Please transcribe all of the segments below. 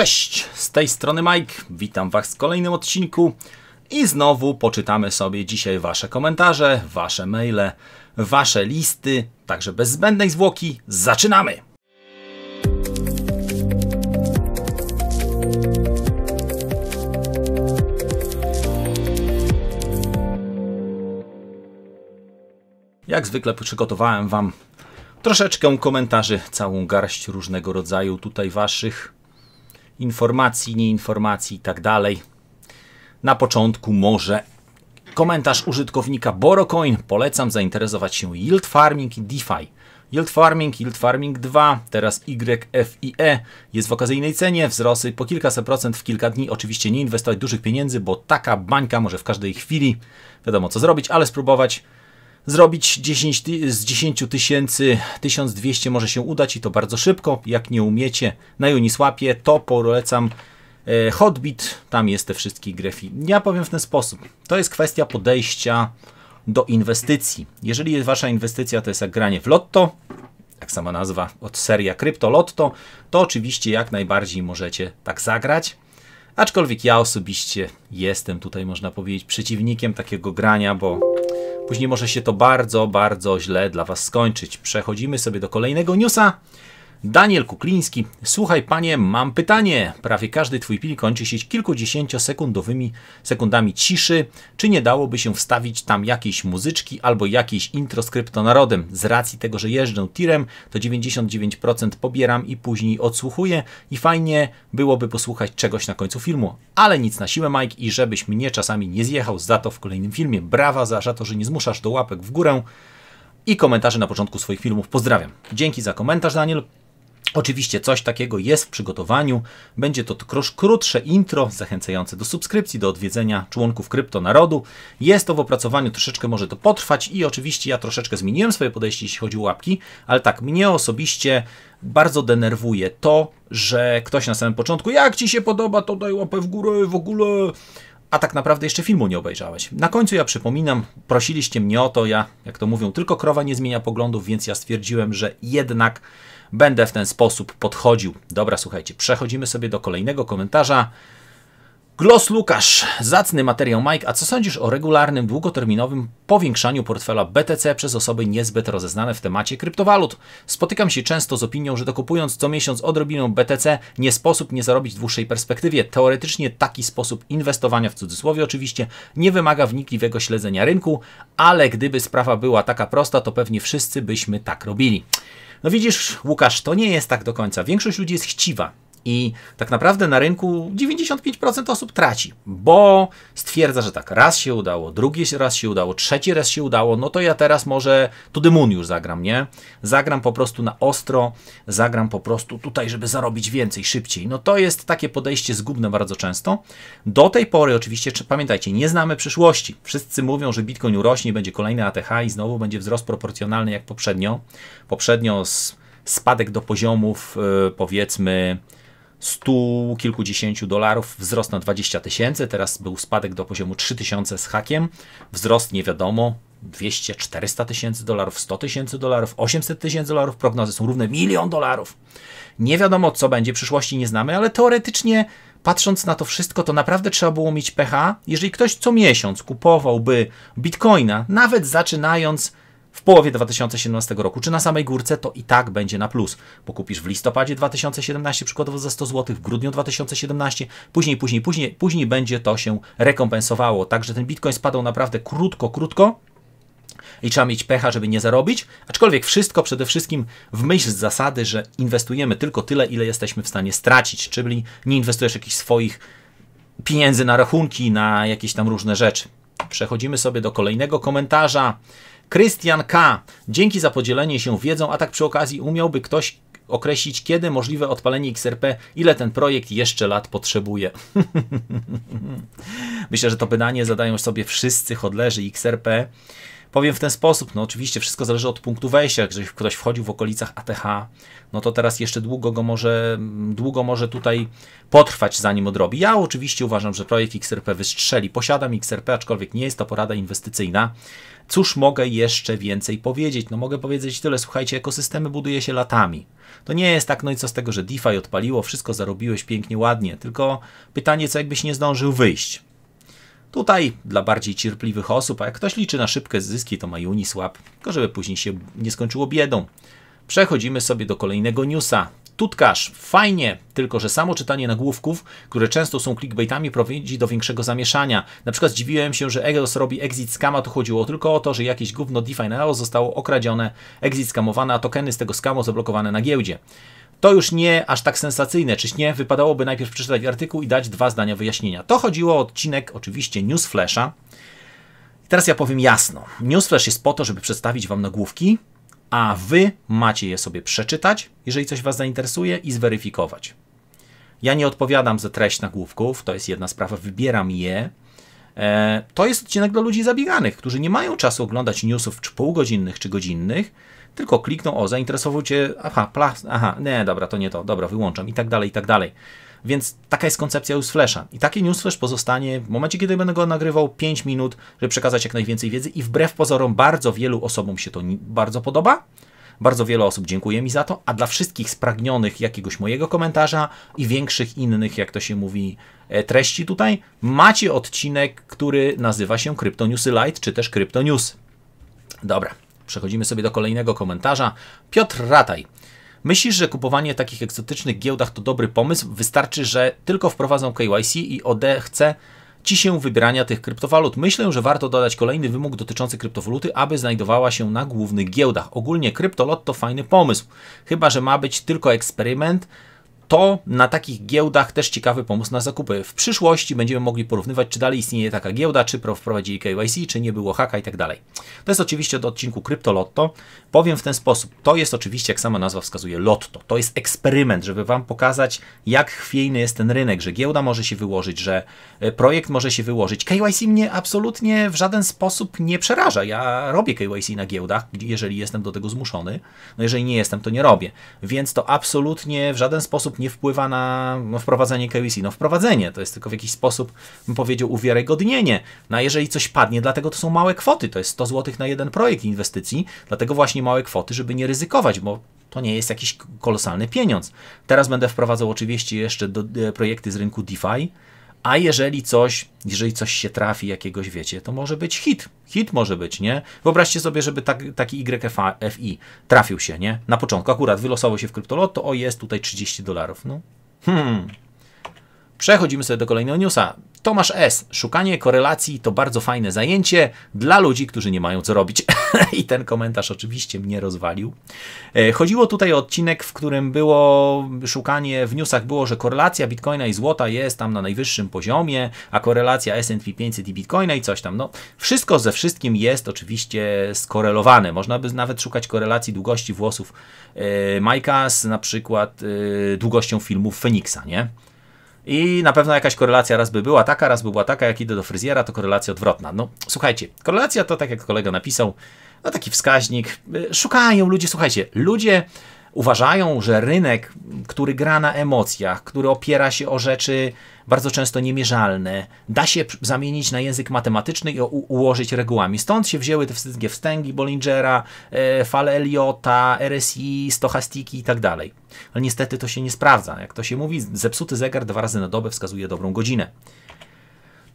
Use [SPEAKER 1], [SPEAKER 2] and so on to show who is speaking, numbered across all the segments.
[SPEAKER 1] Cześć, z tej strony Mike, witam Was w kolejnym odcinku i znowu poczytamy sobie dzisiaj Wasze komentarze, Wasze maile, Wasze listy, także bez zbędnej zwłoki zaczynamy! Jak zwykle przygotowałem Wam troszeczkę komentarzy, całą garść różnego rodzaju tutaj Waszych informacji, nieinformacji i tak dalej. Na początku może komentarz użytkownika Borocoin. Polecam zainteresować się yield farming i DeFi. Yield Farming, Yield Farming 2, teraz YFIE jest w okazyjnej cenie, wzrosty po kilkaset procent w kilka dni. Oczywiście nie inwestować dużych pieniędzy, bo taka bańka może w każdej chwili, wiadomo co zrobić, ale spróbować Zrobić 10, z 10 tysięcy 1200 może się udać i to bardzo szybko. Jak nie umiecie na Uniswapie, to polecam e, Hotbit. Tam jest te wszystkie grefi. Ja powiem w ten sposób. To jest kwestia podejścia do inwestycji. Jeżeli wasza inwestycja to jest jak granie w lotto, jak sama nazwa od seria Kryptolotto, to oczywiście jak najbardziej możecie tak zagrać. Aczkolwiek ja osobiście jestem tutaj, można powiedzieć, przeciwnikiem takiego grania, bo Później może się to bardzo, bardzo źle dla Was skończyć. Przechodzimy sobie do kolejnego newsa. Daniel Kukliński. Słuchaj panie, mam pytanie. Prawie każdy twój pil kończy się kilkudziesięciosekundowymi sekundami ciszy. Czy nie dałoby się wstawić tam jakiejś muzyczki albo jakiejś intro z kryptonarodem? Z racji tego, że jeżdżę tirem, to 99% pobieram i później odsłuchuję i fajnie byłoby posłuchać czegoś na końcu filmu. Ale nic na siłę Mike i żebyś mnie czasami nie zjechał za to w kolejnym filmie. Brawa za to, że nie zmuszasz do łapek w górę i komentarze na początku swoich filmów. Pozdrawiam. Dzięki za komentarz, Daniel. Oczywiście coś takiego jest w przygotowaniu. Będzie to trosz krótsze intro zachęcające do subskrypcji, do odwiedzenia członków Kryptonarodu. Jest to w opracowaniu, troszeczkę może to potrwać i oczywiście ja troszeczkę zmieniłem swoje podejście, jeśli chodzi o łapki, ale tak, mnie osobiście bardzo denerwuje to, że ktoś na samym początku, jak ci się podoba, to daj łapę w górę, w ogóle a tak naprawdę jeszcze filmu nie obejrzałeś. Na końcu ja przypominam, prosiliście mnie o to, ja, jak to mówią, tylko krowa nie zmienia poglądów, więc ja stwierdziłem, że jednak będę w ten sposób podchodził. Dobra, słuchajcie, przechodzimy sobie do kolejnego komentarza. Glos Lukasz, zacny materiał Mike, a co sądzisz o regularnym, długoterminowym powiększaniu portfela BTC przez osoby niezbyt rozeznane w temacie kryptowalut? Spotykam się często z opinią, że to kupując co miesiąc odrobinę BTC nie sposób nie zarobić w dłuższej perspektywie. Teoretycznie taki sposób inwestowania, w cudzysłowie oczywiście, nie wymaga wnikliwego śledzenia rynku, ale gdyby sprawa była taka prosta, to pewnie wszyscy byśmy tak robili. No widzisz, Łukasz, to nie jest tak do końca. Większość ludzi jest chciwa. I tak naprawdę na rynku 95% osób traci, bo stwierdza, że tak, raz się udało, drugi raz się udało, trzeci raz się udało, no to ja teraz może to the już zagram, nie? Zagram po prostu na ostro, zagram po prostu tutaj, żeby zarobić więcej, szybciej. No to jest takie podejście zgubne bardzo często. Do tej pory oczywiście, pamiętajcie, nie znamy przyszłości. Wszyscy mówią, że Bitcoin urośnie, będzie kolejny ATH i znowu będzie wzrost proporcjonalny jak poprzednio. Poprzednio spadek do poziomów y, powiedzmy stu kilkudziesięciu dolarów, wzrost na 20 tysięcy, teraz był spadek do poziomu 3000 z hakiem, wzrost nie wiadomo, 200, 400 tysięcy dolarów, 100 tysięcy dolarów, 800 tysięcy dolarów, prognozy są równe milion dolarów. Nie wiadomo co będzie, przyszłości nie znamy, ale teoretycznie patrząc na to wszystko, to naprawdę trzeba było mieć pecha. Jeżeli ktoś co miesiąc kupowałby bitcoina, nawet zaczynając w połowie 2017 roku, czy na samej górce, to i tak będzie na plus, bo kupisz w listopadzie 2017 przykładowo za 100 zł, w grudniu 2017, później, później, później, później będzie to się rekompensowało. Także ten bitcoin spadał naprawdę krótko, krótko i trzeba mieć pecha, żeby nie zarobić. Aczkolwiek wszystko przede wszystkim w myśl z zasady, że inwestujemy tylko tyle, ile jesteśmy w stanie stracić, czyli nie inwestujesz jakichś swoich pieniędzy na rachunki, na jakieś tam różne rzeczy. Przechodzimy sobie do kolejnego komentarza. Krystian K. Dzięki za podzielenie się wiedzą, a tak przy okazji umiałby ktoś określić, kiedy możliwe odpalenie XRP, ile ten projekt jeszcze lat potrzebuje. Myślę, że to pytanie zadają sobie wszyscy hodlerzy XRP. Powiem w ten sposób, no oczywiście wszystko zależy od punktu wejścia, jeżeli ktoś wchodził w okolicach ATH, no to teraz jeszcze długo go może, długo może tutaj potrwać, zanim odrobi. Ja oczywiście uważam, że projekt XRP wystrzeli. Posiadam XRP, aczkolwiek nie jest to porada inwestycyjna. Cóż mogę jeszcze więcej powiedzieć? No mogę powiedzieć tyle, słuchajcie, ekosystemy buduje się latami. To nie jest tak, no i co z tego, że DeFi odpaliło, wszystko zarobiłeś pięknie, ładnie, tylko pytanie, co jakbyś nie zdążył wyjść Tutaj dla bardziej cierpliwych osób, a jak ktoś liczy na szybkie zyski, to ma Uniswap, tylko żeby później się nie skończyło biedą. Przechodzimy sobie do kolejnego newsa. Tutkasz, fajnie, tylko że samo czytanie nagłówków, które często są clickbaitami, prowadzi do większego zamieszania. Na przykład zdziwiłem się, że EOS robi exit scama, to chodziło tylko o to, że jakieś gówno DeFi na EOS zostało okradzione, exit skamowane, a tokeny z tego skamu zablokowane na giełdzie to już nie aż tak sensacyjne, czyż nie? Wypadałoby najpierw przeczytać artykuł i dać dwa zdania wyjaśnienia. To chodziło o odcinek oczywiście Newsflasha. I teraz ja powiem jasno. Newsflash jest po to, żeby przedstawić Wam nagłówki, a Wy macie je sobie przeczytać, jeżeli coś Was zainteresuje i zweryfikować. Ja nie odpowiadam za treść nagłówków, to jest jedna sprawa, wybieram je. E, to jest odcinek dla ludzi zabieganych, którzy nie mają czasu oglądać newsów czy półgodzinnych, czy godzinnych, tylko klikną o, zainteresował cię, aha, plas, aha, nie, dobra, to nie to, dobra, wyłączam i tak dalej, i tak dalej. Więc taka jest koncepcja Newsflasha. I taki Newsflash pozostanie w momencie, kiedy będę go nagrywał 5 minut, żeby przekazać jak najwięcej wiedzy i wbrew pozorom bardzo wielu osobom się to bardzo podoba. Bardzo wiele osób dziękuję mi za to, a dla wszystkich spragnionych jakiegoś mojego komentarza i większych innych, jak to się mówi, e, treści tutaj, macie odcinek, który nazywa się Crypto Newsy Light, czy też Crypto News. Dobra, Przechodzimy sobie do kolejnego komentarza. Piotr Rataj. Myślisz, że kupowanie takich egzotycznych giełdach to dobry pomysł? Wystarczy, że tylko wprowadzą KYC i chce ci się wybierania tych kryptowalut. Myślę, że warto dodać kolejny wymóg dotyczący kryptowaluty, aby znajdowała się na głównych giełdach. Ogólnie kryptolot to fajny pomysł, chyba że ma być tylko eksperyment, to na takich giełdach też ciekawy pomysł na zakupy. W przyszłości będziemy mogli porównywać, czy dalej istnieje taka giełda, czy wprowadzili KYC, czy nie było haka i tak dalej. To jest oczywiście od odcinku Kryptolotto. Powiem w ten sposób. To jest oczywiście, jak sama nazwa wskazuje, lotto. To jest eksperyment, żeby Wam pokazać, jak chwiejny jest ten rynek, że giełda może się wyłożyć, że e, projekt może się wyłożyć. KYC mnie absolutnie w żaden sposób nie przeraża. Ja robię KYC na giełdach, jeżeli jestem do tego zmuszony. No jeżeli nie jestem, to nie robię. Więc to absolutnie w żaden sposób nie wpływa na no, wprowadzenie KYC. No wprowadzenie, to jest tylko w jakiś sposób, bym powiedział, uwiarygodnienie. No a jeżeli coś padnie, dlatego to są małe kwoty, to jest 100 zł na jeden projekt inwestycji, dlatego właśnie małe kwoty, żeby nie ryzykować, bo to nie jest jakiś kolosalny pieniądz. Teraz będę wprowadzał oczywiście jeszcze do, e, projekty z rynku DeFi, a jeżeli coś, jeżeli coś się trafi, jakiegoś wiecie, to może być hit. Hit może być, nie? Wyobraźcie sobie, żeby tak, taki YFI trafił się, nie? Na początku akurat wylosowało się w kryptolot, to o jest tutaj 30 dolarów. No. Hmm. Przechodzimy sobie do kolejnego newsa. Tomasz S. Szukanie korelacji to bardzo fajne zajęcie dla ludzi, którzy nie mają co robić. I ten komentarz oczywiście mnie rozwalił. E, chodziło tutaj o odcinek, w którym było szukanie, w newsach było, że korelacja bitcoina i złota jest tam na najwyższym poziomie, a korelacja S&P 500 i bitcoina i coś tam. No, wszystko ze wszystkim jest oczywiście skorelowane. Można by nawet szukać korelacji długości włosów e, Majka z na przykład e, długością filmów Feniksa, nie? I na pewno jakaś korelacja raz by była taka, raz by była taka, jak idę do fryzjera, to korelacja odwrotna. No słuchajcie, korelacja to tak jak kolega napisał, no taki wskaźnik. Y, szukają ludzie, słuchajcie, ludzie uważają, że rynek, który gra na emocjach, który opiera się o rzeczy bardzo często niemierzalne, da się zamienić na język matematyczny i ułożyć regułami. Stąd się wzięły te wszystkie wstęgi Bollingera, e, fale Eliota, RSI, stochastiki i tak dalej. Ale niestety to się nie sprawdza. Jak to się mówi, zepsuty zegar dwa razy na dobę wskazuje dobrą godzinę.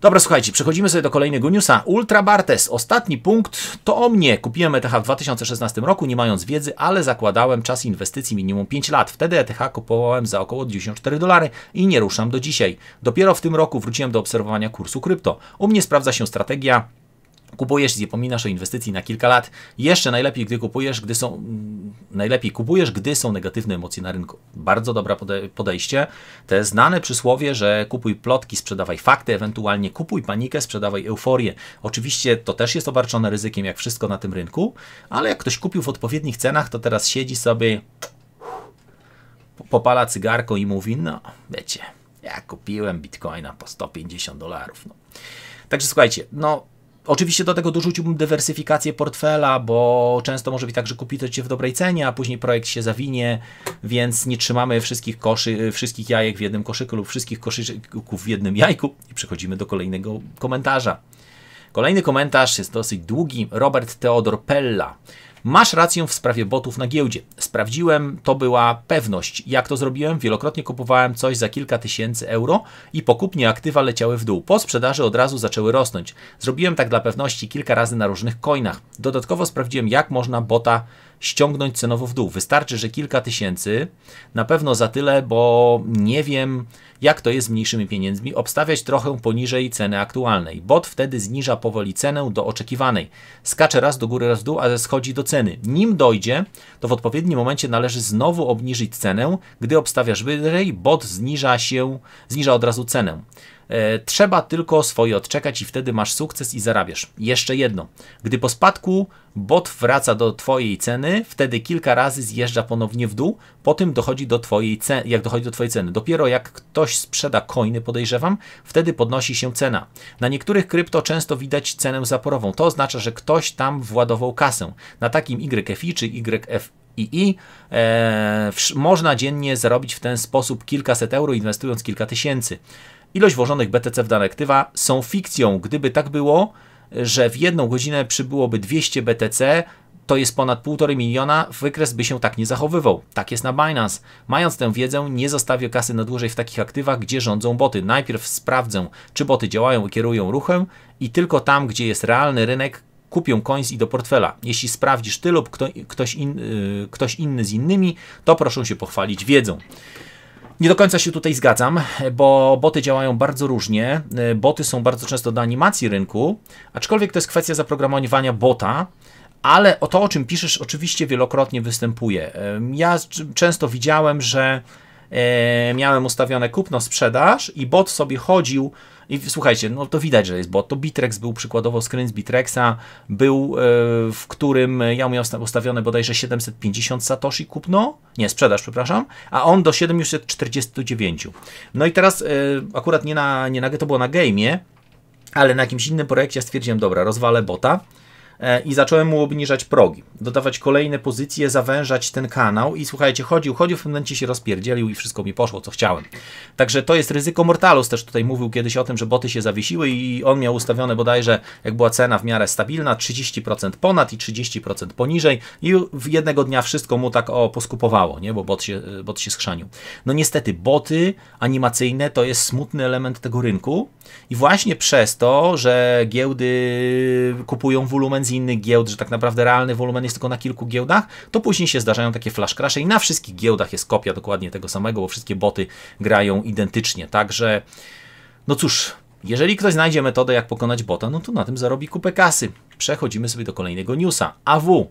[SPEAKER 1] Dobra, słuchajcie, przechodzimy sobie do kolejnego newsa. Ultra Bartes, ostatni punkt to o mnie. Kupiłem ETH w 2016 roku, nie mając wiedzy, ale zakładałem czas inwestycji minimum 5 lat. Wtedy ETH kupowałem za około 94 dolary i nie ruszam do dzisiaj. Dopiero w tym roku wróciłem do obserwowania kursu krypto. U mnie sprawdza się strategia Kupujesz i zapominasz o inwestycji na kilka lat. Jeszcze najlepiej, gdy kupujesz, gdy są mm, najlepiej kupujesz, gdy są negatywne emocje na rynku. Bardzo dobre podejście. Te znane przysłowie, że kupuj plotki, sprzedawaj fakty, ewentualnie kupuj panikę, sprzedawaj euforię. Oczywiście to też jest obarczone ryzykiem, jak wszystko na tym rynku, ale jak ktoś kupił w odpowiednich cenach, to teraz siedzi sobie, popala cygarko i mówi: No, wiecie, ja kupiłem bitcoina po 150 dolarów. No. Także słuchajcie, no Oczywiście do tego dorzuciłbym dywersyfikację portfela, bo często może być tak, że kupi to w dobrej cenie, a później projekt się zawinie, więc nie trzymamy wszystkich, koszy, wszystkich jajek w jednym koszyku lub wszystkich koszyków w jednym jajku. I przechodzimy do kolejnego komentarza. Kolejny komentarz jest dosyć długi. Robert Teodor Pella. Masz rację w sprawie botów na giełdzie. Sprawdziłem, to była pewność. Jak to zrobiłem? Wielokrotnie kupowałem coś za kilka tysięcy euro i po kupnie aktywa leciały w dół. Po sprzedaży od razu zaczęły rosnąć. Zrobiłem tak dla pewności kilka razy na różnych coinach. Dodatkowo sprawdziłem, jak można bota ściągnąć cenowo w dół. Wystarczy, że kilka tysięcy, na pewno za tyle, bo nie wiem, jak to jest z mniejszymi pieniędzmi, obstawiać trochę poniżej ceny aktualnej. Bot wtedy zniża powoli cenę do oczekiwanej. Skacze raz do góry, raz w dół, ale schodzi do ceny. Nim dojdzie, to w odpowiednim momencie należy znowu obniżyć cenę. Gdy obstawiasz wyżej, bot zniża się, zniża od razu cenę. E, trzeba tylko swoje odczekać i wtedy masz sukces i zarabiasz. Jeszcze jedno. Gdy po spadku bot wraca do twojej ceny, wtedy kilka razy zjeżdża ponownie w dół, po tym dochodzi do twojej ceny, jak dochodzi do twojej ceny. Dopiero jak ktoś sprzeda coiny, podejrzewam, wtedy podnosi się cena. Na niektórych krypto często widać cenę zaporową. To oznacza, że ktoś tam władował kasę. Na takim YFI czy YF i e, można dziennie zarobić w ten sposób kilkaset euro, inwestując kilka tysięcy. Ilość włożonych BTC w dane aktywa są fikcją. Gdyby tak było, że w jedną godzinę przybyłoby 200 BTC, to jest ponad 1,5 miliona, wykres by się tak nie zachowywał. Tak jest na Binance. Mając tę wiedzę, nie zostawię kasy na dłużej w takich aktywach, gdzie rządzą boty. Najpierw sprawdzę, czy boty działają i kierują ruchem i tylko tam, gdzie jest realny rynek, kupię coins i do portfela. Jeśli sprawdzisz ty lub kto, ktoś, in, yy, ktoś inny z innymi, to proszę się pochwalić wiedzą. Nie do końca się tutaj zgadzam, bo boty działają bardzo różnie. Boty są bardzo często do animacji rynku, aczkolwiek to jest kwestia zaprogramowania bota. Ale o to, o czym piszesz, oczywiście wielokrotnie występuje. Ja często widziałem, że E, miałem ustawione kupno-sprzedaż i bot sobie chodził i słuchajcie, no to widać, że jest bot. To Bitrex był przykładowo screen z Bitrexa, był e, w którym ja miałem ustawione bodajże 750 satoshi kupno, nie, sprzedaż, przepraszam, a on do 749. No i teraz e, akurat nie na, nie na, to było na game'ie, ale na jakimś innym projekcie stwierdziłem, dobra, rozwalę bota, E, i zacząłem mu obniżać progi, dodawać kolejne pozycje, zawężać ten kanał i słuchajcie, chodził, chodził, w tym momencie się rozpierdzielił i wszystko mi poszło, co chciałem. Także to jest ryzyko Mortalus, też tutaj mówił kiedyś o tym, że boty się zawiesiły i on miał ustawione bodajże, jak była cena w miarę stabilna, 30% ponad i 30% poniżej i w jednego dnia wszystko mu tak o, poskupowało, nie? bo bot się, bot się skrzanił. No niestety, boty animacyjne to jest smutny element tego rynku i właśnie przez to, że giełdy kupują wolumen z inny innych giełd, że tak naprawdę realny wolumen jest tylko na kilku giełdach, to później się zdarzają takie flash crashe i na wszystkich giełdach jest kopia dokładnie tego samego, bo wszystkie boty grają identycznie. Także, no cóż, jeżeli ktoś znajdzie metodę, jak pokonać bota, no to na tym zarobi kupę kasy przechodzimy sobie do kolejnego newsa. AW.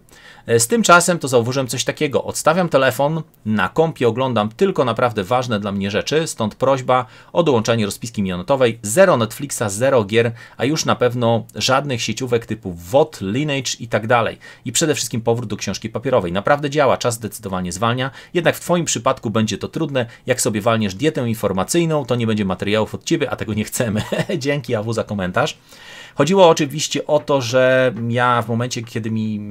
[SPEAKER 1] E, z tym czasem to zauważyłem coś takiego. Odstawiam telefon, na kompie oglądam tylko naprawdę ważne dla mnie rzeczy, stąd prośba o dołączenie rozpiski minutowej. Zero Netflixa, zero gier, a już na pewno żadnych sieciówek typu Vod, Lineage i tak dalej. I przede wszystkim powrót do książki papierowej. Naprawdę działa, czas zdecydowanie zwalnia, jednak w Twoim przypadku będzie to trudne. Jak sobie walniesz dietę informacyjną, to nie będzie materiałów od Ciebie, a tego nie chcemy. Dzięki AW za komentarz. Chodziło oczywiście o to, że ja w momencie, kiedy mi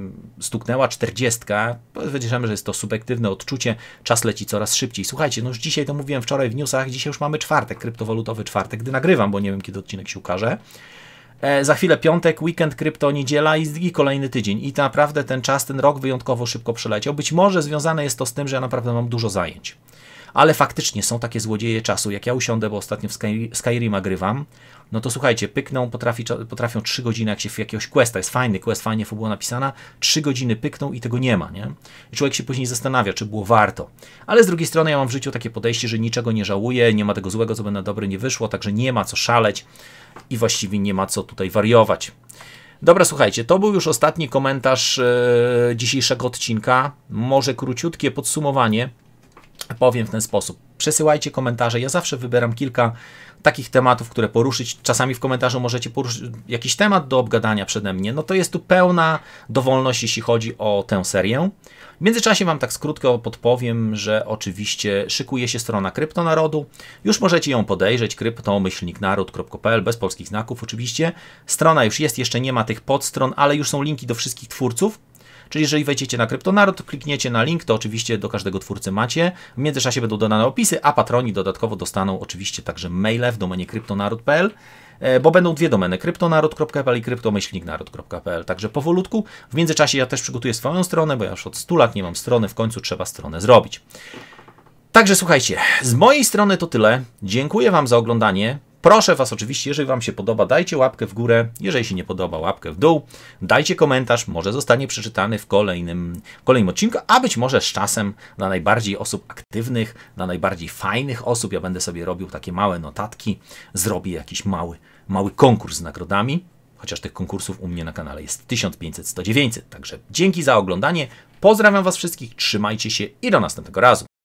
[SPEAKER 1] stuknęła czterdziestka, powiedzmy, że jest to subiektywne odczucie, czas leci coraz szybciej. Słuchajcie, no już dzisiaj to mówiłem wczoraj w newsach, dzisiaj już mamy czwartek, kryptowalutowy czwartek, gdy nagrywam, bo nie wiem, kiedy odcinek się ukaże. E, za chwilę piątek, weekend, krypto, niedziela i, i, kolejny tydzień. I naprawdę ten czas, ten rok wyjątkowo szybko przeleciał. Być może związane jest to z tym, że ja naprawdę mam dużo zajęć. Ale faktycznie są takie złodzieje czasu. Jak ja usiądę, bo ostatnio w Sky, Skyrim agrywam, no to słuchajcie, pykną, potrafi, potrafią 3 godziny, jak się w jakiegoś questa, jest fajny quest, fajnie fabuła napisana, 3 godziny pykną i tego nie ma, nie? I człowiek się później zastanawia, czy było warto. Ale z drugiej strony ja mam w życiu takie podejście, że niczego nie żałuję, nie ma tego złego, co by na dobre nie wyszło, także nie ma co szaleć i właściwie nie ma co tutaj wariować. Dobra, słuchajcie, to był już ostatni komentarz yy, dzisiejszego odcinka. Może króciutkie podsumowanie. Powiem w ten sposób. Przesyłajcie komentarze. Ja zawsze wybieram kilka takich tematów, które poruszyć. Czasami w komentarzu możecie poruszyć jakiś temat do obgadania przede mnie. No to jest tu pełna dowolność, jeśli chodzi o tę serię. W międzyczasie Wam tak skrótko podpowiem, że oczywiście szykuje się strona Kryptonarodu. Już możecie ją podejrzeć, kryptomyślniknarod.pl bez polskich znaków oczywiście. Strona już jest, jeszcze nie ma tych podstron, ale już są linki do wszystkich twórców. Czyli jeżeli wejdziecie na KryptoNarod, klikniecie na link, to oczywiście do każdego twórcy macie. W międzyczasie będą dodane opisy, a patroni dodatkowo dostaną oczywiście także maile w domenie KryptoNarod.pl, e, bo będą dwie domeny, KryptoNarod.pl i KryptoMyślnikNarod.pl. także powolutku. W międzyczasie ja też przygotuję swoją stronę, bo ja już od 100 lat nie mam strony, w końcu trzeba stronę zrobić. Także słuchajcie, z mojej strony to tyle. Dziękuję Wam za oglądanie. Proszę Was oczywiście, jeżeli Wam się podoba, dajcie łapkę w górę, jeżeli się nie podoba, łapkę w dół, dajcie komentarz, może zostanie przeczytany w kolejnym, kolejnym odcinku, a być może z czasem dla najbardziej osób aktywnych, dla najbardziej fajnych osób, ja będę sobie robił takie małe notatki, zrobię jakiś mały, mały konkurs z nagrodami, chociaż tych konkursów u mnie na kanale jest 1500 1900 Także dzięki za oglądanie, pozdrawiam Was wszystkich, trzymajcie się i do następnego razu.